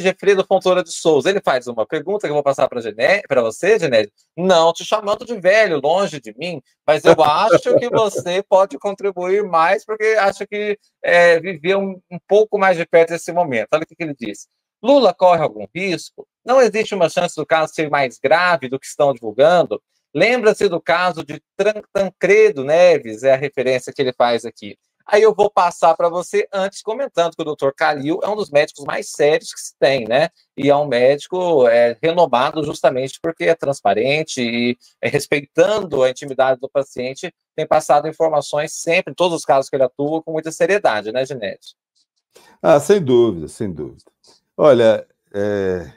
Gefredo Fontoura de Souza. Ele faz uma pergunta que eu vou passar para Gené... você, Genésio. Não, te chamando de velho, longe de mim, mas eu acho que você pode contribuir mais, porque acho que é, viver um, um pouco mais de perto esse momento. Olha o que, que ele disse. Lula corre algum risco? Não existe uma chance do caso ser mais grave do que estão divulgando? Lembra-se do caso de Tancredo Neves, é a referência que ele faz aqui. Aí eu vou passar para você antes comentando que o Dr. Calil é um dos médicos mais sérios que se tem, né? E é um médico é, renomado justamente porque é transparente e é, respeitando a intimidade do paciente, tem passado informações sempre, em todos os casos que ele atua, com muita seriedade, né, Ginete? Ah, sem dúvida, sem dúvida. Olha, é,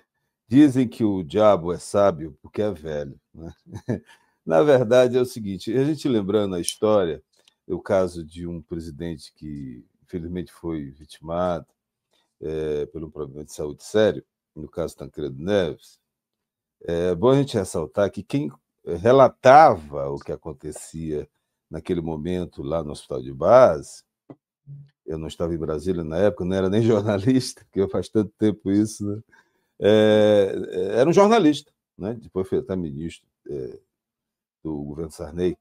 dizem que o diabo é sábio porque é velho. Né? Na verdade, é o seguinte: a gente lembrando a história o caso de um presidente que, infelizmente, foi vitimado é, por um problema de saúde sério, no caso Tancredo Neves, eh, é bom a gente ressaltar que quem relatava o que acontecia naquele momento lá no hospital de base, eu não estava em Brasília na época, não era nem jornalista, que faz tanto tempo isso, né? é, era um jornalista, né? depois foi até ministro é, do governo Sarney,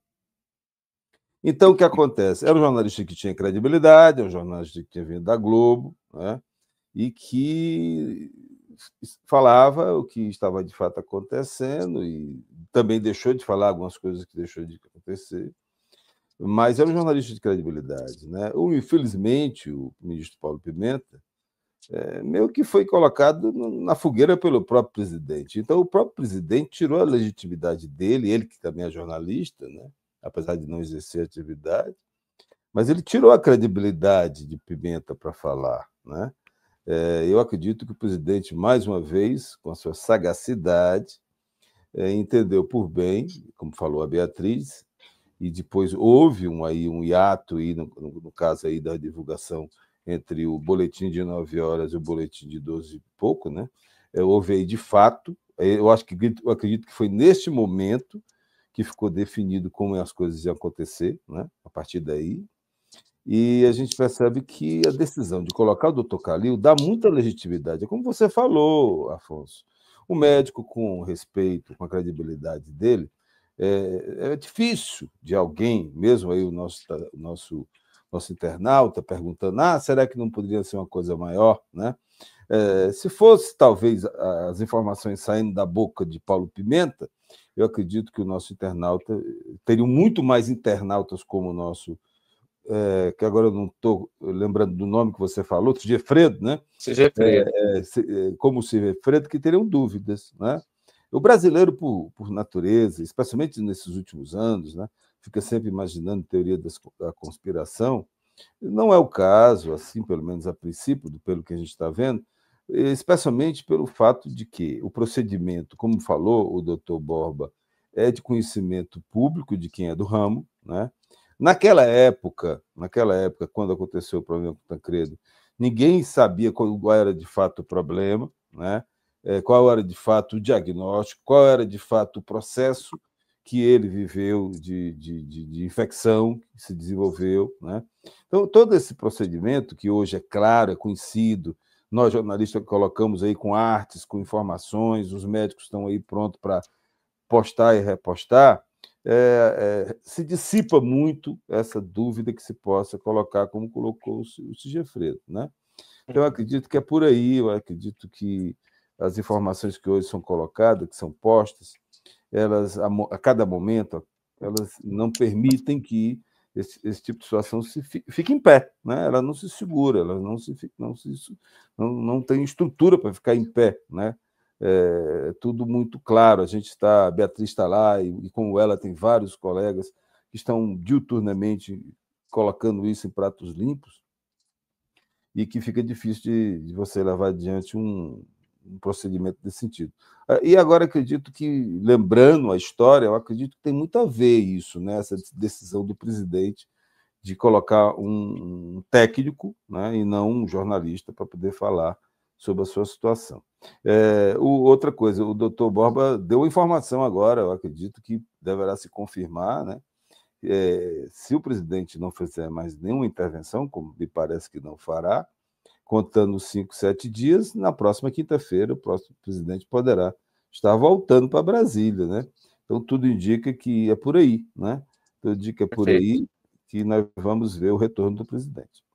então, o que acontece? Era um jornalista que tinha credibilidade, um jornalista que tinha vindo da Globo, né? e que falava o que estava de fato acontecendo e também deixou de falar algumas coisas que deixou de acontecer. Mas era um jornalista de credibilidade. Né? infelizmente, o ministro Paulo Pimenta é, meio que foi colocado na fogueira pelo próprio presidente. Então, o próprio presidente tirou a legitimidade dele, ele que também é jornalista, né? apesar de não exercer atividade, mas ele tirou a credibilidade de Pimenta para falar. Né? É, eu acredito que o presidente, mais uma vez, com a sua sagacidade, é, entendeu por bem, como falou a Beatriz, e depois houve um, aí, um hiato, aí, no, no caso aí da divulgação entre o boletim de 9 horas e o boletim de 12 e pouco, né? É, houve aí de fato, eu acho que eu acredito que foi neste momento que ficou definido como as coisas iam acontecer, né? a partir daí. E a gente percebe que a decisão de colocar o doutor Calil dá muita legitimidade. É como você falou, Afonso. O médico, com respeito, com a credibilidade dele, é, é difícil de alguém, mesmo aí o nosso, nosso nosso internauta perguntando: ah, será que não poderia ser uma coisa maior? Né? É, se fosse, talvez, as informações saindo da boca de Paulo Pimenta, eu acredito que o nosso internauta teria muito mais internautas como o nosso. É, que agora eu não estou lembrando do nome que você falou, Gefredo, né? Gefredo. É, é, é como o Gefredo, que teriam dúvidas, né? O brasileiro, por, por natureza, especialmente nesses últimos anos, né, fica sempre imaginando teoria da conspiração. Não é o caso, assim, pelo menos a princípio, pelo que a gente está vendo, especialmente pelo fato de que o procedimento, como falou o doutor Borba, é de conhecimento público de quem é do ramo. Né? Naquela época, naquela época, quando aconteceu o problema com o Tancredo, ninguém sabia qual era de fato o problema. Né? É, qual era de fato o diagnóstico, qual era de fato o processo que ele viveu de, de, de, de infecção que se desenvolveu. Né? Então, todo esse procedimento, que hoje é claro, é conhecido, nós jornalistas colocamos aí com artes, com informações, os médicos estão aí prontos para postar e repostar, é, é, se dissipa muito essa dúvida que se possa colocar, como colocou o, Sigefredo. Né? Então, eu acredito que é por aí, eu acredito que as informações que hoje são colocadas, que são postas, elas a, cada momento elas não permitem que esse, esse tipo de situação se fique, fique, em pé, né? Ela não se segura, ela não se não se não, não tem estrutura para ficar em pé, né? É, é, tudo muito claro. A gente está, a Beatriz está lá e, e como ela tem vários colegas que estão diuturnamente colocando isso em pratos limpos e que fica difícil de, de você levar adiante um, um procedimento desse sentido. Ah, e agora acredito que, lembrando a história, eu acredito que tem muito a ver isso, né? essa decisão do presidente de colocar um, técnico né? e não um jornalista para poder falar sobre a sua situação. É, o, outra coisa, o doutor Borba deu informação agora, eu acredito que deverá se confirmar, né? É, se o presidente não fizer mais nenhuma intervenção, como me parece que não fará, contando cinco, sete dias. Na próxima quinta-feira, o próximo presidente poderá estar voltando para Brasília, né? Então tudo indica que é por aí, né? Tudo indica é por Perfeito. aí que nós vamos ver o retorno do presidente.